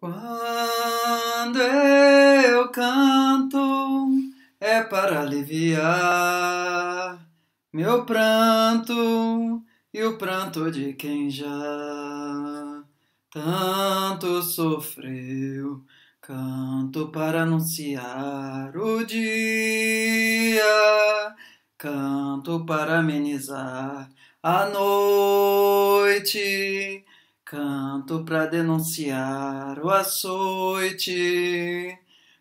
Quando eu canto é para aliviar meu pranto e o pranto de quem já tanto sofreu. Canto para anunciar o dia, canto para amenizar a noite Canto para denunciar o açoite,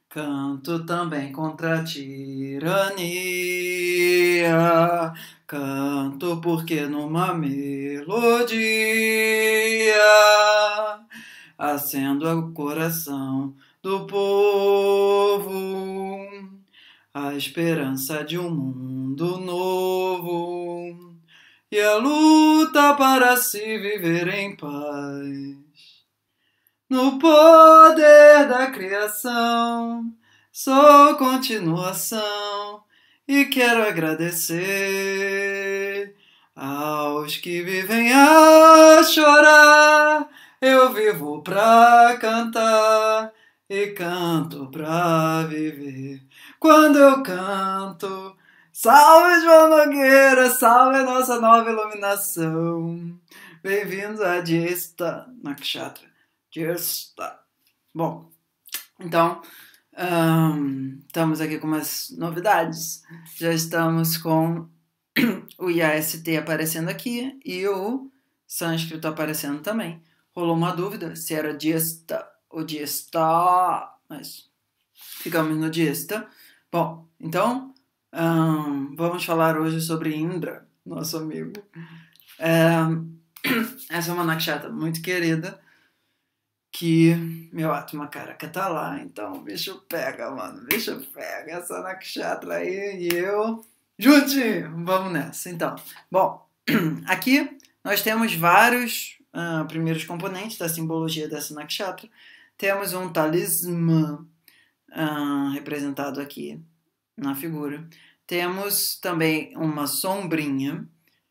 canto também contra a tirania, canto porque numa melodia acendo o coração do povo, a esperança de um mundo novo e a luta para se viver em paz. No poder da criação, sou continuação e quero agradecer aos que vivem a chorar. Eu vivo pra cantar e canto pra viver. Quando eu canto, Salve João Nogueira, salve a nossa nova iluminação. Bem-vindos a Diesta Nakshatra. Diesta. Bom, então, um, estamos aqui com umas novidades. Já estamos com o IAST aparecendo aqui e o sânscrito aparecendo também. Rolou uma dúvida se era Diesta ou Diesta, mas ficamos no Diesta. Bom, então um, vamos falar hoje sobre Indra, nosso amigo. Um, essa é uma nakshatra muito querida, que meu Atma Caraca tá lá, então o bicho pega, mano, o bicho pega essa nakshatra aí e eu... Juntinho! Vamos nessa, então. Bom, aqui nós temos vários uh, primeiros componentes da simbologia dessa nakshatra. Temos um talismã uh, representado aqui na figura. Temos também uma sombrinha,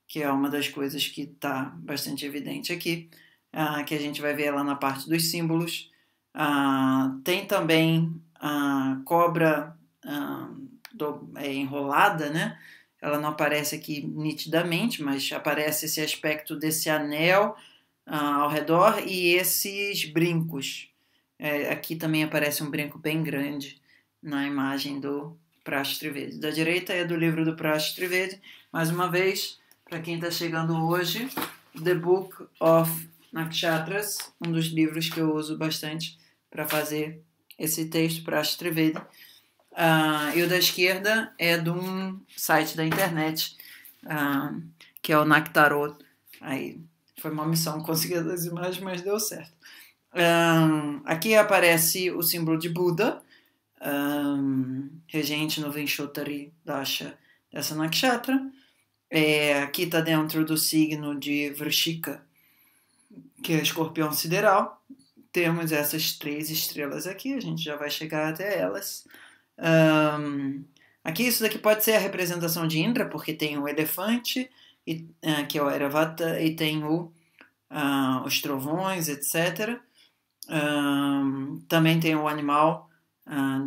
que é uma das coisas que está bastante evidente aqui, ah, que a gente vai ver lá na parte dos símbolos. Ah, tem também a cobra ah, do, é, enrolada, né? Ela não aparece aqui nitidamente, mas aparece esse aspecto desse anel ao redor e esses brincos. É, aqui também aparece um brinco bem grande na imagem do Prash Trivedi. Da direita é do livro do Prash Trivedi. Mais uma vez, para quem está chegando hoje, The Book of Nakshatras, um dos livros que eu uso bastante para fazer esse texto Prash Trivedi. Uh, e o da esquerda é de um site da internet, uh, que é o Naktarot. Aí foi uma missão conseguir as imagens, mas deu certo. Um, ah, aqui aparece o símbolo de Buda, um, regente Vinshutari Dasha dessa nakshatra. É, aqui está dentro do signo de Vrishika, que é escorpião sideral. Temos essas três estrelas aqui, a gente já vai chegar até elas. Um, aqui, isso daqui pode ser a representação de Indra, porque tem o elefante, e, uh, que é o Aravata e tem o, uh, os trovões, etc. Um, também tem o animal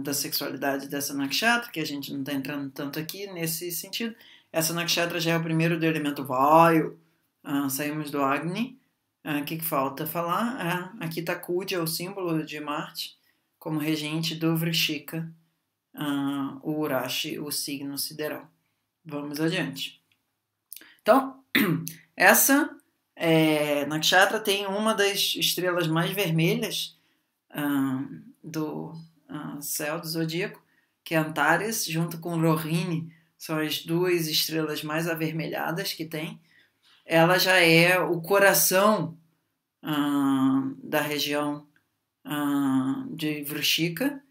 da sexualidade dessa nakshatra, que a gente não está entrando tanto aqui nesse sentido. Essa nakshatra já é o primeiro do elemento vaio, ah, saímos do Agni. Ah, o que, que, falta falar? aqui ah, está é o símbolo de Marte, como regente do Vrishika, o Urashi, o signo sideral. Vamos adiante. Então, essa é, nakshatra tem uma das estrelas mais vermelhas do céu do zodíaco, que é Antares, junto com Rohini, são as duas estrelas mais avermelhadas que tem. Ela já é o coração uh, da região uh, de Vrushika,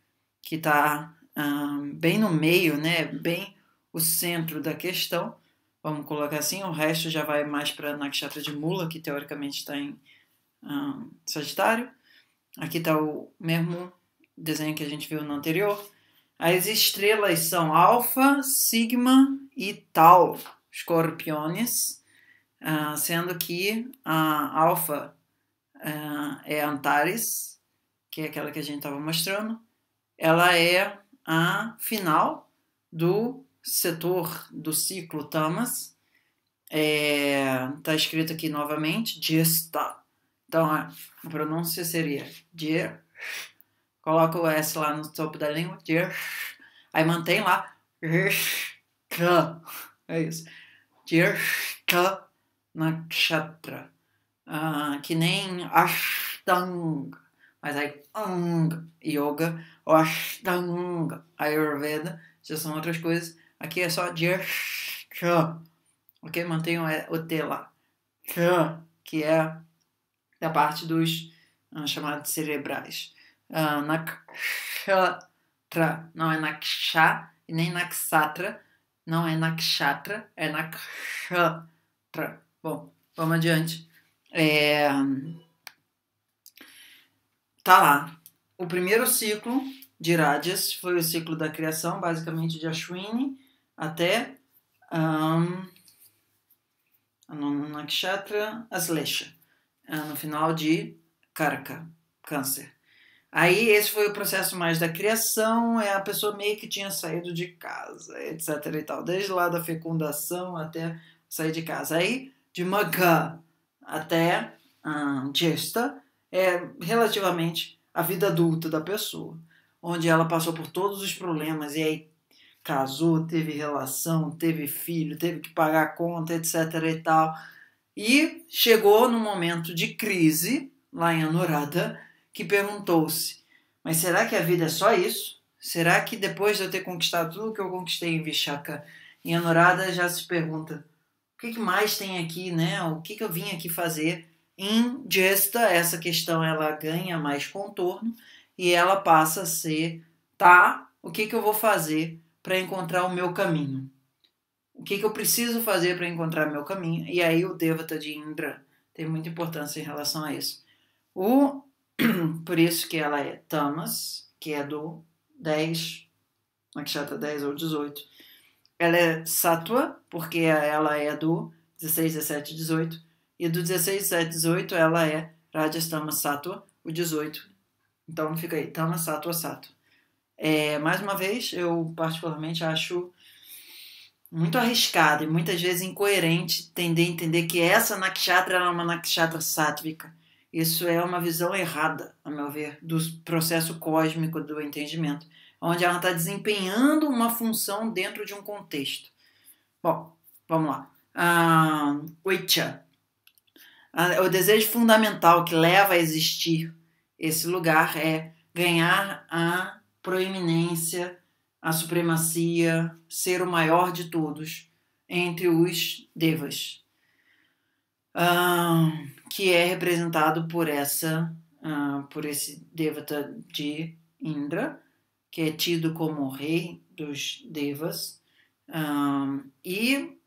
que está ah, bem no meio, né? Bem o centro da questão, vamos colocar assim, o resto já vai mais para a Nakshatra de Mula, que teoricamente está em Sagitário. Aqui está o mesmo desenho que a gente viu no anterior, as estrelas são Alfa, Sigma e Tau, Scorpiones, uh, sendo que a Alfa uh, ah, é Antares, que é aquela que a gente estava mostrando, ela é a final do setor do ciclo Tamas. Está é, tá escrito aqui novamente, Gesta. Então, a pronúncia seria Diesta coloca o S lá no topo da língua, é, aí mantém lá. É, é isso. É, Nakshatra. Uh, ah, que nem Ashtanga, mas aí Ang Yoga ou Ashtanga Ayurveda, já são outras coisas. Aqui é só Jyashtha, ok? mantém o T lá. Que é da parte dos ah, chamados cerebrais. Ah, nakshatra, não é naksha, e nem naksatra, não é nakshatra, é nakshatra. Bom, vamos adiante. É, tá lá. O primeiro ciclo de Rajas foi o ciclo da criação, basicamente de Ashwini até um, Nakshatra Aslesha, ah, no final de Karka, câncer. Aí esse foi o processo mais da criação, é a pessoa meio que tinha saído de casa, etc e tal, desde lá da fecundação até sair de casa. Aí de maga até hum, ah, Gesta é relativamente a vida adulta da pessoa, onde ela passou por todos os problemas e aí casou, teve relação, teve filho, teve que pagar a conta, etc e tal. E chegou no momento de crise lá em Anurada, que perguntou-se: Mas será que a vida é só isso? Será que depois de eu ter conquistado tudo que eu conquistei em Vishaka, em Anurada já se pergunta: o que, mais tem aqui, né? O que, eu vim aqui fazer? Em Jesta, essa questão ela ganha mais contorno e ela passa a ser: tá, o que, que eu vou fazer para encontrar o meu caminho? O que, que eu preciso fazer para encontrar meu caminho? E aí o Devata de Indra tem muita importância em relação a isso. O Por isso que ela é tamas, que é do 10, nakshatra 10 ou 18. Ela é sattva, porque ela é do 16, 17, 18. E do 16, 17, 18 ela é rajas, tamas, sattva, o 18. Então fica aí, tamas, sattva, sattva. É, mais uma vez, eu particularmente acho muito arriscado e muitas vezes incoerente tender a entender que essa nakshatra era uma nakshatra sátvica. Isso é uma visão errada, a meu ver, do processo cósmico do entendimento, onde ela está desempenhando uma função dentro de um contexto. Bom, vamos lá. Ah, ah, o desejo fundamental que leva a existir esse lugar é ganhar a proeminência, a supremacia, ser o maior de todos entre os devas que é representado por essa, uh, por esse devata de Indra, que é tido como rei dos devas, um, e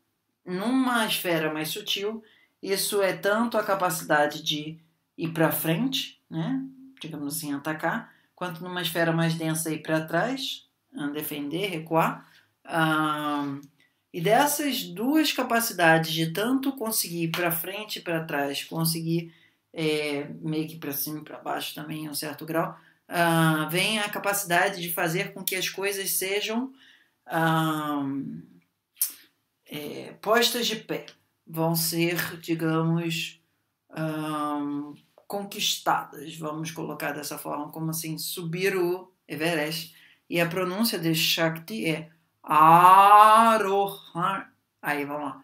numa esfera mais sutil, isso é tanto a capacidade de ir para frente, né? digamos assim, atacar, quanto numa esfera mais densa ir para trás, defender, recuar. Um, e dessas duas capacidades de tanto conseguir para frente e para trás, conseguir é, meio que para cima e para baixo também, em um certo grau, uh, vem a capacidade de fazer com que as coisas sejam uh, é, postas de pé, vão ser, digamos, uh, conquistadas, vamos colocar dessa forma, como assim, subir o Everest. E a pronúncia de Shakti é Arohan. Aí, vamos lá.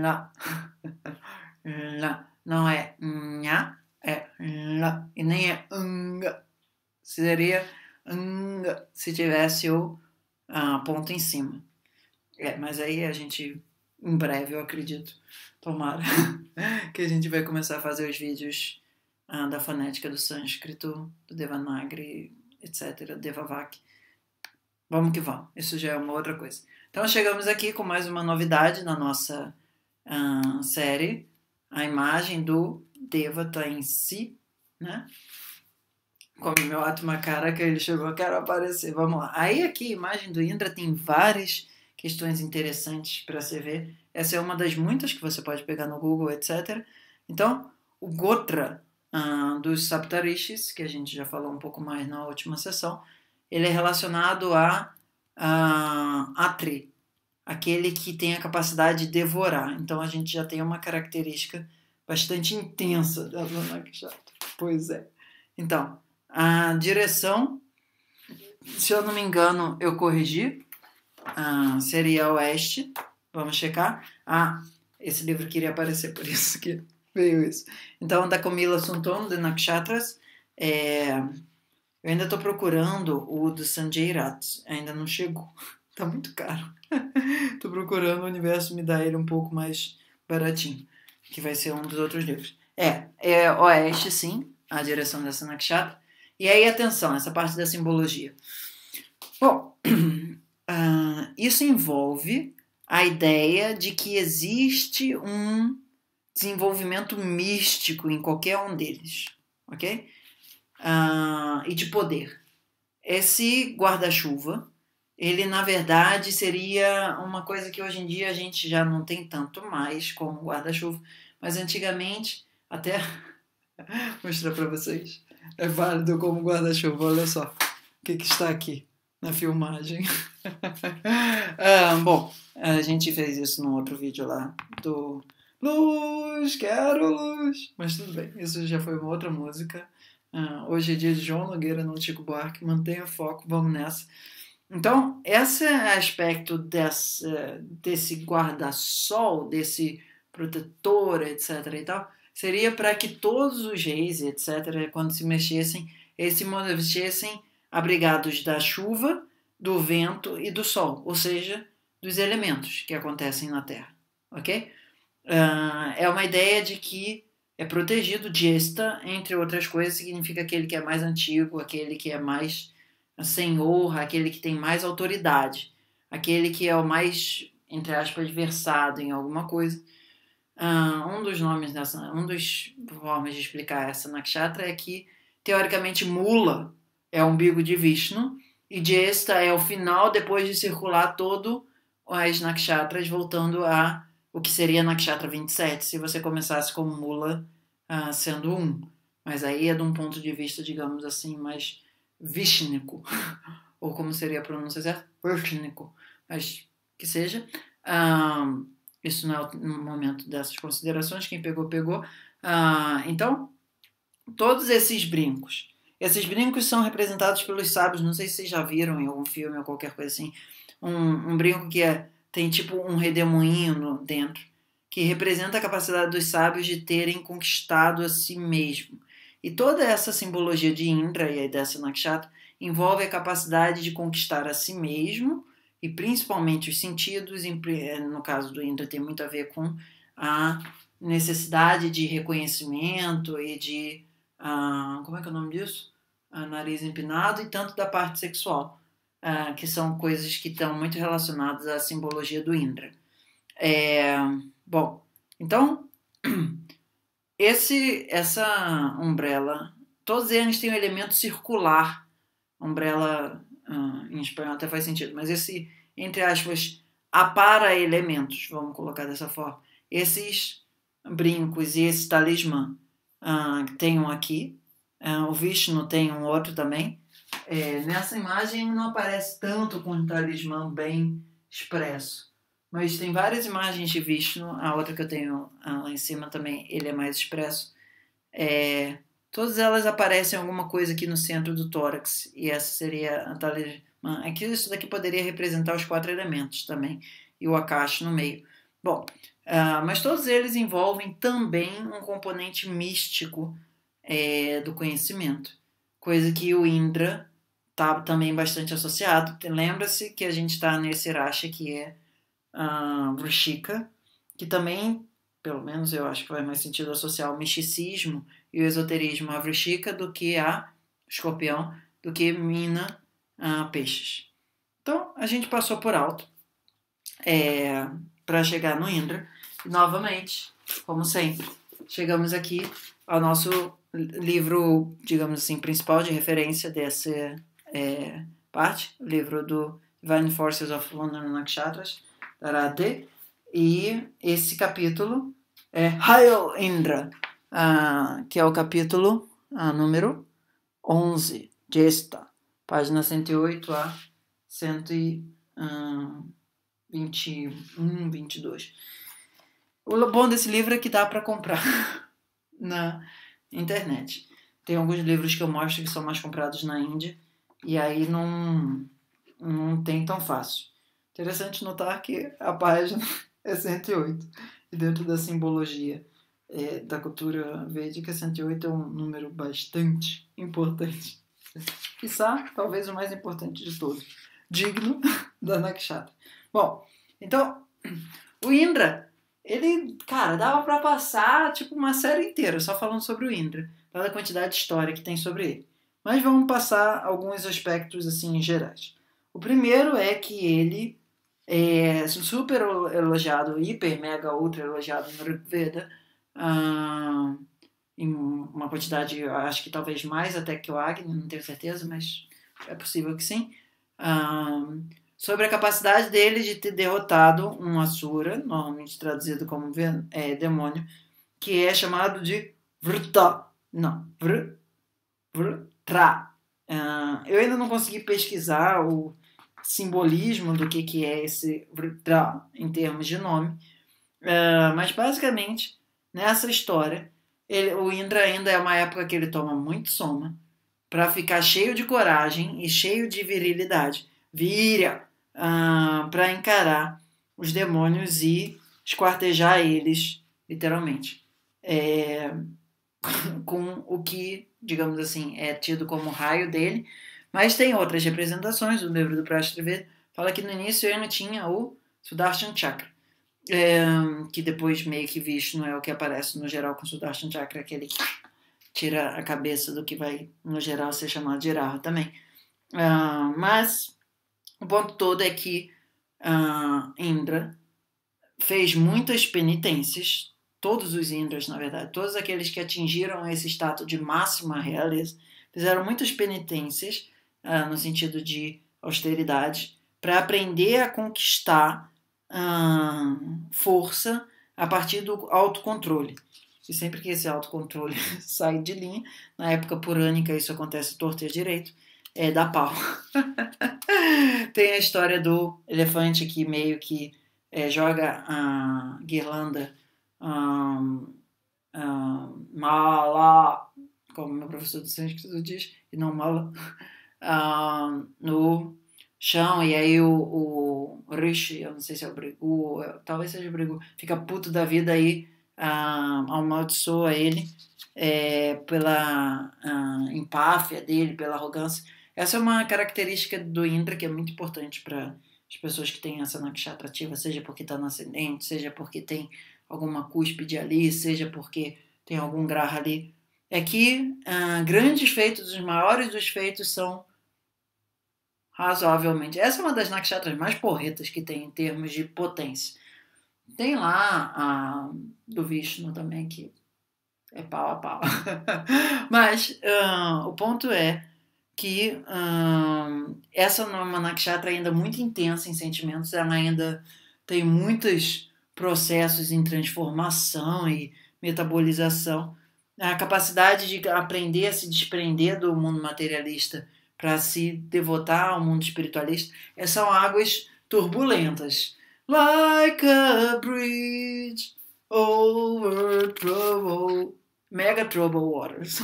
Lá. Lá. Não é nha, é lá. E nem é nga. Seria nga se tivesse o ponto em cima. É, mas aí a gente, em breve, eu acredito, tomara, que a gente vai começar a fazer os vídeos ah, da fonética do sânscrito, do devanagri, etc., Devavak Vamos que vamos. Isso já é uma outra coisa. Então chegamos aqui com mais uma novidade na nossa ah, série, a imagem do Devata tá em si, né? Como meu cara que ele chegou, eu quero aparecer, vamos lá. Aí aqui, a imagem do Indra tem várias questões interessantes para você ver. Essa é uma das muitas que você pode pegar no Google, etc. Então, o Gotra ah, dos Saptarishis, que a gente já falou um pouco mais na última sessão, ele é relacionado a, a Atri, aquele que tem a capacidade de devorar. Então a gente já tem uma característica bastante intensa da Vanakshatra. Pois é. Então, a direção, se eu não me engano, eu corrigi, seria oeste. Vamos checar. Ah, esse livro queria aparecer, por isso que veio isso. Então, da Comila Sunton, de Nakshatras, é, eu ainda estou procurando o do Sanjay Rat, ainda não chegou. Tá muito caro. Estou procurando o universo me dar ele um pouco mais baratinho, que vai ser um dos outros livros. É, é Oeste, sim, a direção da nakshatra. E aí, atenção, essa parte da simbologia. Bom, uh, isso envolve a ideia de que existe um desenvolvimento místico em qualquer um deles, ok? uh, e de poder. Esse guarda-chuva, ele na verdade seria uma coisa que hoje em dia a gente já não tem tanto mais como guarda-chuva, mas antigamente até mostrar para vocês é válido como guarda-chuva. Olha só o que, que está aqui na filmagem. Ah, bom, a gente fez isso num outro vídeo lá do Luz, quero luz. Mas tudo bem, isso já foi uma outra música. Uh, hoje é dia de João Nogueira, não Tico Buarque. Mantenha o foco, vamos nessa. Então, esse aspecto desse, desse guarda-sol, desse protetor, etc. e tal, seria para que todos os reis, etc., quando se mexessem, eles se mexessem abrigados da chuva, do vento e do sol, ou seja, dos elementos que acontecem na Terra. Ok? Uh, é uma ideia de que é protegido Jesta, entre outras coisas, significa aquele que é mais antigo, aquele que é mais senhor, aquele que tem mais autoridade, aquele que é o mais, entre aspas, versado em alguma coisa. Ah, um dos nomes dessa, um dos formas de explicar essa nakshatra é que, teoricamente, mula é o umbigo de Vishnu e Jesta é o final depois de circular todo as nakshatras voltando a o que seria Nakshatra 27 se você começasse com Mula uh, sendo um. Mas aí é de um ponto de vista, digamos assim, mais vishnico, ou como seria a pronúncia certa, vishnico, mas que seja. Uh, isso não é no momento dessas considerações, quem pegou, pegou. Uh, então, todos esses brincos. Esses brincos são representados pelos sábios, não sei se vocês já viram em algum filme ou qualquer coisa assim, um, um brinco que é tem tipo um redemoinho dentro, que representa a capacidade dos sábios de terem conquistado a si mesmo. E toda essa simbologia de Indra e dessa Nakshatra envolve a capacidade de conquistar a si mesmo e principalmente os sentidos, eh, no caso do Indra tem muito a ver com a necessidade de reconhecimento e de, ah, como é que é o nome disso? A ah, nariz empinado e tanto da parte sexual uh, que são coisas que estão muito relacionadas à simbologia do Indra. É, bom, então esse essa umbrella, todos eles têm um elemento circular. Umbrella uh, em espanhol até faz sentido, mas esse entre aspas apara elementos, vamos colocar dessa forma. Esses brincos e esse talismã uh, que tem um aqui, uh, o Vishnu tem um outro também, é, nessa imagem não aparece tanto com um talismã bem expresso, mas tem várias imagens de Vishnu. A outra que eu tenho ah, lá em cima também, ele é mais expresso. É, todas elas aparecem alguma coisa aqui no centro do tórax, e essa seria a talismã. Aqui, é isso daqui poderia representar os quatro elementos também, e o Akash no meio. Bom, uh, mas todos eles envolvem também um componente místico é, do conhecimento, coisa que o Indra está também bastante associado. Lembra-se que a gente está nesse racha que é uh, que também, pelo menos eu acho que faz mais sentido associar o misticismo e o esoterismo a Vrushika do que a escorpião, do que mina uh, peixes. Então, a gente passou por alto é, para chegar no Indra. E, novamente, como sempre, chegamos aqui ao nosso livro, digamos assim, principal de referência desse, é, parte, livro do Divine Forces of Lunar Nakshatras, Tarade, e esse capítulo é Hail Indra, ah, que é o capítulo ah, número 11, Jesta, página 108 a 121, 22. Ah, o bom desse livro é que dá para comprar na internet. Tem alguns livros que eu mostro que são mais comprados na Índia e aí não, não tem tão fácil. Interessante notar que a página é 108. E dentro da simbologia é, da cultura védica, 108 é um número bastante importante. Quissá, talvez o mais importante de todos. Digno da Nakshatra. Bom, então, o Indra, ele, cara, dava para passar tipo uma série inteira só falando sobre o Indra, pela quantidade de história que tem sobre ele. Mas vamos passar alguns aspectos assim gerais. O primeiro é que ele é super elogiado, hiper, mega, ultra elogiado no Rigveda, ah, em uma quantidade, acho que talvez mais até que o Agni, não tenho certeza, mas é possível que sim, ah, sobre a capacidade dele de ter derrotado um Asura, normalmente traduzido como é, demônio, que é chamado de Vrta. Não, Vrta. Vr, Uh, eu ainda não consegui pesquisar o simbolismo do que, que é esse Tra em termos de nome, uh, mas basicamente nessa história ele, o Indra ainda é uma época que ele toma muito soma para ficar cheio de coragem e cheio de virilidade, vira uh, ah, para encarar os demônios e esquartejar eles, literalmente. É, com o que, digamos assim, é tido como raio dele, mas tem outras representações. O livro do Prashtrivet fala que no início ele tinha o Sudarshan Chakra, é, que depois meio que Vishnu é o que aparece no geral com o Sudarshan Chakra, aquele que tira a cabeça do que vai, no geral, ser chamado de Rahu também. Uh, mas o ponto todo é que uh, Indra fez muitas penitências todos os Indras, na verdade, todos aqueles que atingiram esse status de máxima realeza, fizeram muitas penitências uh, no sentido de austeridade para aprender a conquistar uh, força a partir do autocontrole. E sempre que esse autocontrole sai de linha, na época purânica isso acontece torto e direito, é da pau. Tem a história do elefante que meio que é, joga a guirlanda um, um, mala, como meu professor de sânscrito diz, e não mala, um, no chão, e aí o, o, Rishi, eu não sei se é o Brigu, é, talvez seja o Brigu, fica puto da vida aí, um, amaldiçoa ele é, pela um, empáfia dele, pela arrogância. Essa é uma característica do Indra que é muito importante para as pessoas que têm essa nakshatra ativa, seja porque está no ascendente, seja porque tem alguma cúspide ali, seja porque tem algum grau ali, é que ah, grandes feitos, os maiores dos feitos são razoavelmente. Essa é uma das nakshatras mais porretas que tem em termos de potência. Tem lá a do Vishnu também, que é pau a pau. Mas ah, o ponto é que um, ah, essa é uma nakshatra ainda muito intensa em sentimentos, ela ainda tem muitas processos em transformação e metabolização. A capacidade de aprender a se desprender do mundo materialista para se devotar ao mundo espiritualista é, são águas turbulentas. Like a bridge over trouble, mega trouble waters.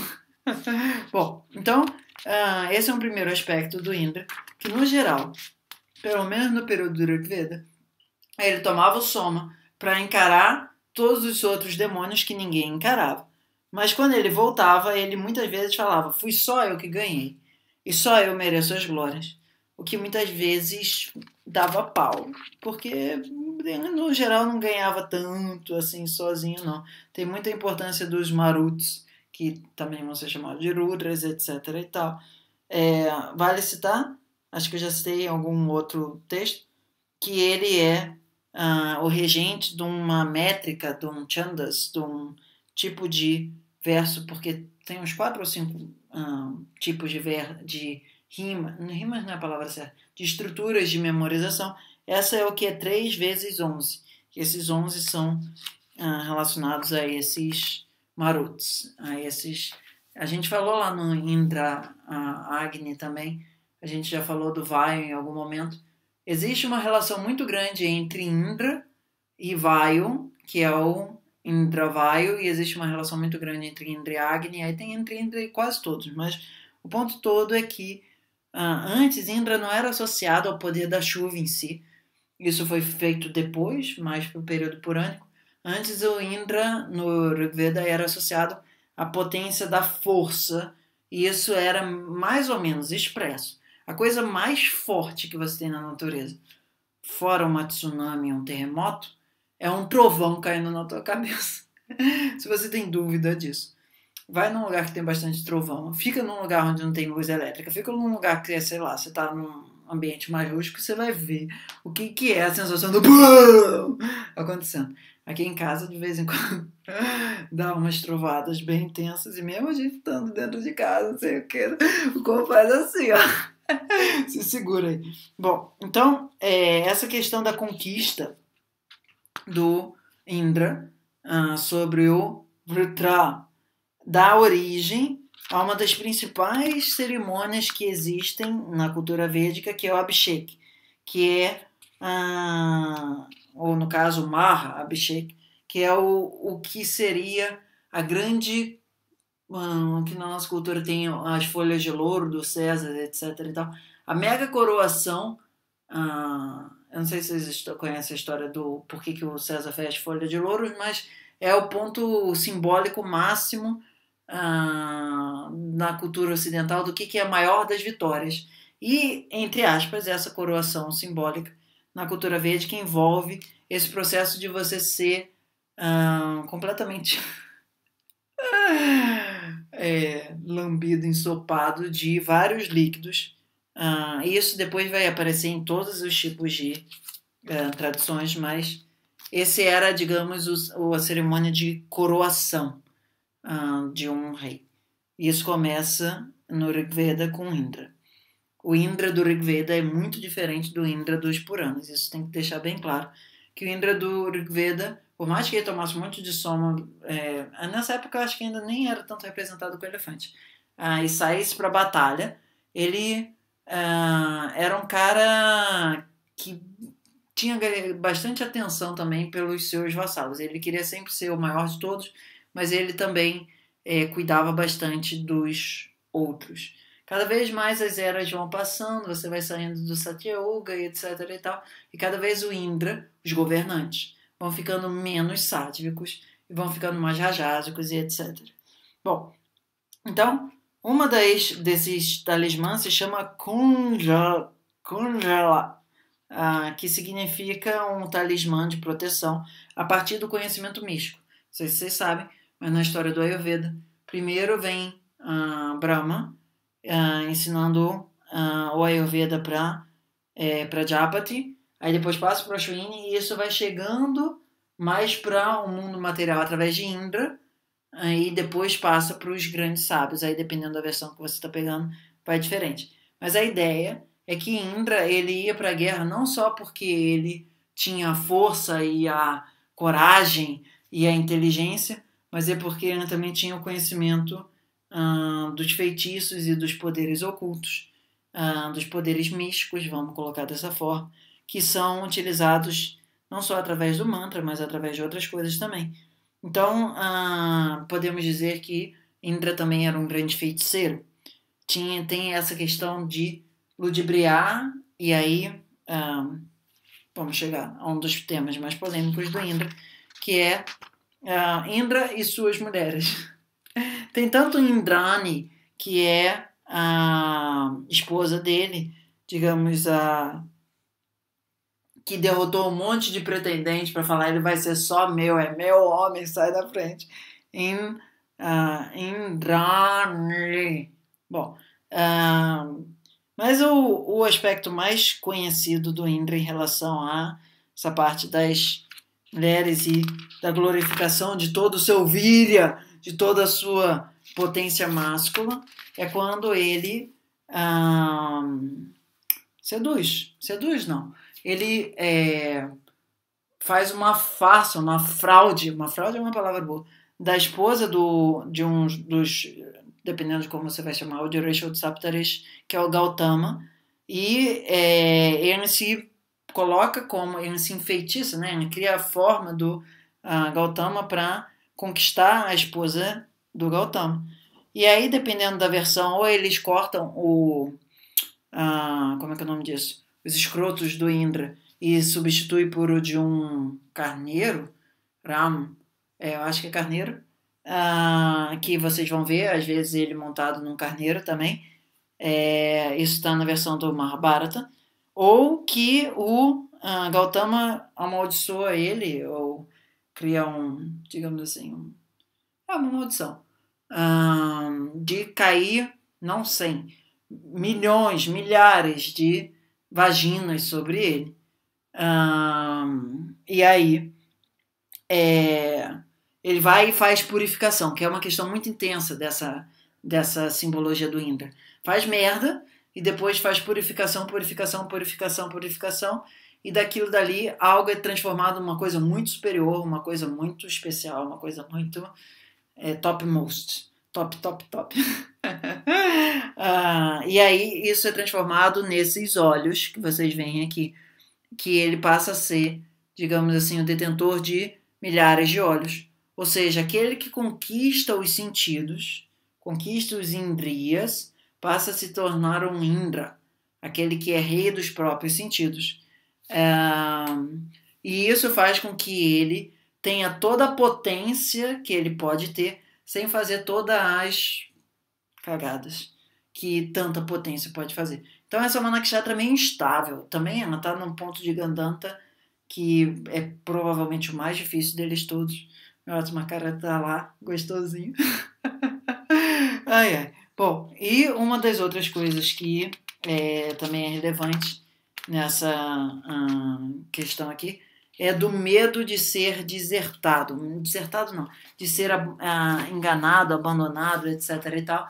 Bom, então, uh, esse é um primeiro aspecto do Indra, que no geral, pelo menos no período do Veda, ele tomava o soma para encarar todos os outros demônios que ninguém encarava. Mas quando ele voltava, ele muitas vezes falava: Fui só eu que ganhei, e só eu mereço as glórias. O que muitas vezes dava pau, porque no geral não ganhava tanto assim sozinho, não. Tem muita importância dos maruts, que também vão ser chamados de rudras, etc. e tal. É, vale citar, acho que eu já citei em algum outro texto, que ele é uh, o regente de uma métrica, de um chandas, de um tipo de verso, porque tem uns quatro ou cinco ah, tipos de, ver, de rima, rimas não é a palavra certa, de estruturas de memorização. Essa é o que é 3 vezes 11. Esses 11 são uh, relacionados a esses maruts, a esses... A gente falou lá no Indra Agni também, a gente já falou do Vaio em algum momento, Existe uma relação muito grande entre Indra e Vayu, que é o Indra Vayu, e existe uma relação muito grande entre Indra e Agni, aí tem entre Indra e quase todos, mas o ponto todo é que ah, antes Indra não era associado ao poder da chuva em si, isso foi feito depois, mais para o período purânico. Antes o Indra no Rig Veda era associado à potência da força, e isso era mais ou menos expresso. A coisa mais forte que você tem na natureza, fora uma tsunami, um terremoto, é um trovão caindo na tua cabeça. Se você tem dúvida disso, vai num lugar que tem bastante trovão, fica num lugar onde não tem luz elétrica, fica num lugar que, é sei lá, você está num ambiente mais rústico, você vai ver o que, que é a sensação do acontecendo. Aqui em casa, de vez em quando, dá umas trovadas bem intensas e mesmo a gente estando dentro de casa, não sei o que, o corpo faz assim, ó. Se segura aí. Bom, então, é, essa questão da conquista do Indra ah, sobre o Vritra dá origem a uma das principais cerimônias que existem na cultura védica, que é o Abhishek, que é, ah, ou no caso, Maha Abhishek, que é o, o que seria a grande Bom, aqui na nossa cultura tem as folhas de louro do César, etc. E tal. A mega coroação. Ah, eu não sei se vocês conhecem a história do por que, que o César fez folha de louro, mas é o ponto simbólico máximo ah, na cultura ocidental do que, que é a maior das vitórias. E, entre aspas, essa coroação simbólica na cultura verde que envolve esse processo de você ser ah, completamente. Ah, é, lambido, ensopado de vários líquidos. Ah, isso depois vai aparecer em todos os tipos de é, tradições, mas esse era, digamos, o, a cerimônia de coroação ah, de um rei. Isso começa no Rig Veda com Indra. O Indra do Rig Veda é muito diferente do Indra dos Puranas, isso tem que deixar bem claro. Que o Indra do Rig Veda por mais que ele tomasse um monte de soma, é, nessa época eu acho que ainda nem era tanto representado com o elefante, ah, e saísse para batalha, ele ah, era um cara que tinha bastante atenção também pelos seus vassalos. Ele queria sempre ser o maior de todos, mas ele também é, cuidava bastante dos outros. Cada vez mais as eras vão passando, você vai saindo do Satyaga e etc e tal, e cada vez o Indra, os governantes, vão ficando menos sátíricos e vão ficando mais rajásicos e etc. Bom, então, uma das, desses talismãs se chama Kunjala, ah, que significa um talismã de proteção a partir do conhecimento místico. Não sei se vocês sabem, mas na história do Ayurveda, primeiro vem ah, Brahma ah, ensinando o Ayurveda para é, eh, Prajapati, aí depois passa para Ashwini e isso vai chegando mais para o um mundo material através de Indra, aí depois passa para os grandes sábios, aí dependendo da versão que você está pegando, vai diferente. Mas a ideia é que Indra ele ia para a guerra não só porque ele tinha a força e a coragem e a inteligência, mas é porque ele também tinha o conhecimento dos feitiços e dos poderes ocultos, dos poderes místicos, vamos colocar dessa forma, que são utilizados não só através do mantra, mas através de outras coisas também. Então, ah, podemos dizer que Indra também era um grande feiticeiro. Tinha, tem essa questão de ludibriar, e aí ah, vamos chegar a um dos temas mais polêmicos do Indra, que é ah, Indra e suas mulheres. tem tanto Indrani, que é a esposa dele, digamos, a que derrotou um monte de pretendente para falar ele vai ser só meu, é meu homem, sai da frente. Em uh, ah, Indrani. Bom, ah, mas o, o aspecto mais conhecido do Indra em relação a essa parte das mulheres e da glorificação de todo o seu víria, de toda a sua potência máscula, é quando ele ah, seduz. Seduz, não ele é, faz uma farsa, uma fraude, uma fraude é uma palavra boa, da esposa do, de um dos, dependendo de como você vai chamar, o Duration Saptaris, que é o Gautama, e é, ele se coloca como, ele se enfeitiça, né? ele cria a forma do Gautama para conquistar a esposa do Gautama. E aí, dependendo da versão, ou eles cortam o. Uh, como é que é o nome disso? os escrotos do Indra e substitui por o de um carneiro, Ram, é, eu acho que é carneiro, ah, que vocês vão ver, às vezes ele montado num carneiro também. É, isso está na versão do Mahabharata. Ou que o ah, Gautama amaldiçoa ele, ou cria um, digamos assim, um, é uma maldição, ah, de cair, não sem milhões, milhares de vaginas sobre ele. Um, e aí é, ele vai e faz purificação, que é uma questão muito intensa dessa, dessa simbologia do Indra. Faz merda e depois faz purificação, purificação, purificação, purificação, e daquilo dali algo é transformado numa coisa muito superior, uma coisa muito especial, uma coisa muito é, topmost top, top, top. ah, e aí isso é transformado nesses olhos que vocês veem aqui, que ele passa a ser, digamos assim, o detentor de milhares de olhos. Ou seja, aquele que conquista os sentidos, conquista os indrias, passa a se tornar um indra, aquele que é rei dos próprios sentidos. Ah, e isso faz com que ele tenha toda a potência que ele pode ter sem fazer todas as cagadas que tanta potência pode fazer. Então essa Mana Nakshatra meio é instável. Também ela está num ponto de Gandanta que é provavelmente o mais difícil deles todos. Meu ótimo cara tá lá, gostosinho. ai, ai. Bom, e uma das outras coisas que é, também é relevante nessa hum, questão aqui é do medo de ser desertado, desertado não, de ser ah, enganado, abandonado, etc e tal.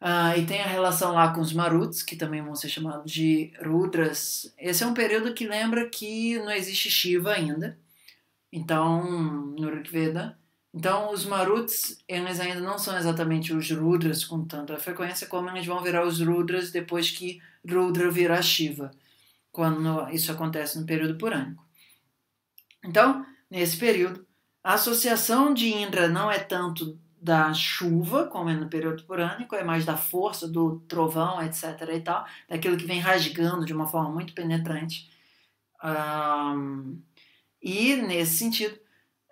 Ah, e tem a relação lá com os Maruts, que também vão ser chamados de Rudras. Esse é um período que lembra que não existe Shiva ainda, então, no Rigveda. Então, os Maruts, eles ainda não são exatamente os Rudras com tanta frequência, como eles vão virar os Rudras depois que Rudra virar Shiva, quando isso acontece no período purânico. Então, nesse período, a associação de Indra não é tanto da chuva, como é no período purânico, é mais da força, do trovão, etc. e tal, daquilo que vem rasgando de uma forma muito penetrante. Um, e, nesse sentido,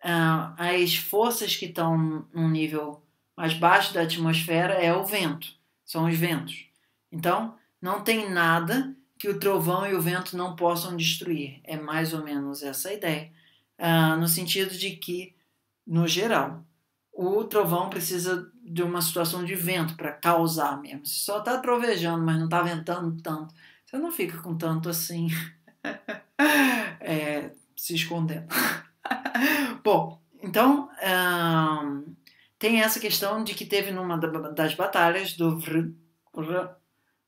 uh, as forças que estão num nível mais baixo da atmosfera é o vento, são os ventos. Então, não tem nada que o trovão e o vento não possam destruir. É mais ou menos essa ideia. Ah, no sentido de que, no geral, o trovão precisa de uma situação de vento para causar mesmo. Se só está trovejando, mas não está ventando tanto, você não fica com tanto assim é, se escondendo. Bom, então um, tem essa questão de que teve numa das batalhas do Vr,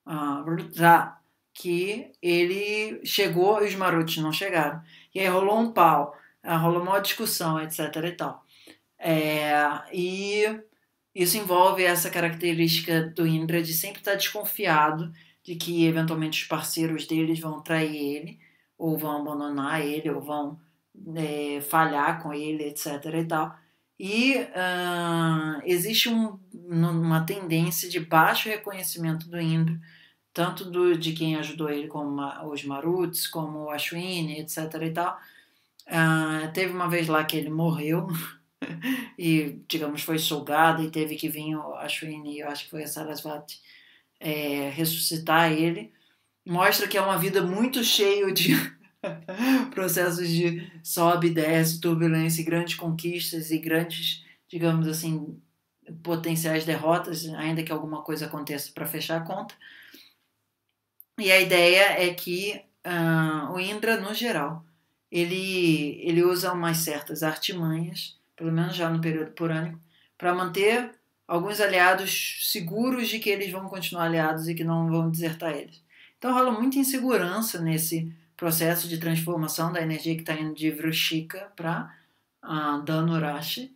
ah, que ele chegou e os marotos não chegaram. E aí rolou um pau. Ah, rolou uma discussão, etc. e tal. É, e isso envolve essa característica do Indra de sempre estar tá desconfiado de que eventualmente os parceiros deles vão trair ele, ou vão abandonar ele, ou vão é, falhar com ele, etc. e tal. E uh, existe um, uma tendência de baixo reconhecimento do Indra, tanto do, de quem ajudou ele, como os Maruts, como o Ashwini, etc. e tal, Uh, teve uma vez lá que ele morreu e, digamos, foi solgado e teve que vir o Ashwini, eu acho que foi a Sarasvati, é, ressuscitar ele. Mostra que é uma vida muito cheia de processos de sobe e desce, turbulência, grandes conquistas e grandes, digamos assim, potenciais derrotas, ainda que alguma coisa aconteça para fechar a conta. E a ideia é que uh, o Indra, no geral, ele, ele usa umas certas artimanhas, pelo menos já no período porânico, para manter alguns aliados seguros de que eles vão continuar aliados e que não vão desertar eles. Então rola muita insegurança nesse processo de transformação da energia que está indo de Vrushika para ah, Danurashi.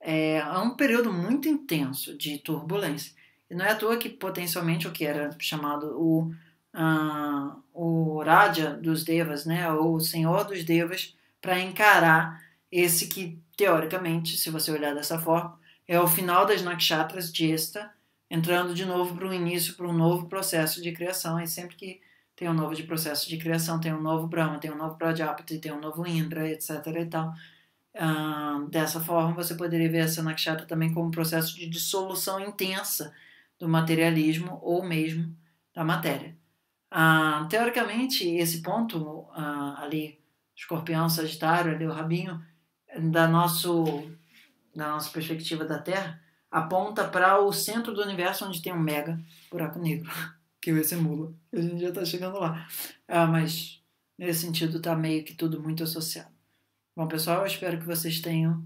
É, é um período muito intenso de turbulência. E não é à toa que potencialmente o que era chamado o o rádia dos Devas, né, ou o Senhor dos Devas, para encarar esse que, teoricamente, se você olhar dessa forma, é o final das nakshatras de esta, entrando de novo para o início, para um novo processo de criação. E sempre que tem um novo de processo de criação, tem um novo Brahma, tem um novo Prajapati, tem um novo Indra, etc. E tal. Uh, dessa forma, você poderia ver essa nakshatra também como um processo de dissolução intensa do materialismo ou mesmo da matéria. Ah, teoricamente, esse ponto ah, ali, escorpião, sagitário, ali o rabinho, da, nosso, da nossa perspectiva da Terra, aponta para o centro do universo onde tem um mega buraco negro, que vai ser mula. A gente já está chegando lá. Ah, mas, nesse sentido, está meio que tudo muito associado. Bom, pessoal, eu espero que vocês tenham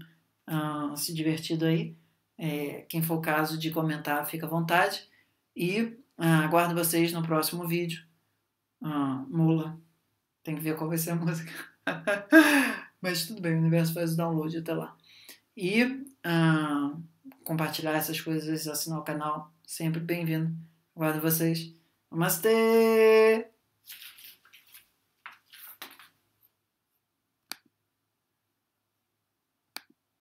se divertido aí. É, quem for o caso de comentar, fica à vontade. E aguardo vocês no próximo vídeo. Ah, mula. Tem que ver qual vai ser a música. Mas tudo bem, o universo faz o download até lá. E ah, compartilhar essas coisas, assinar o canal, sempre bem-vindo. Guardo vocês. Namastê!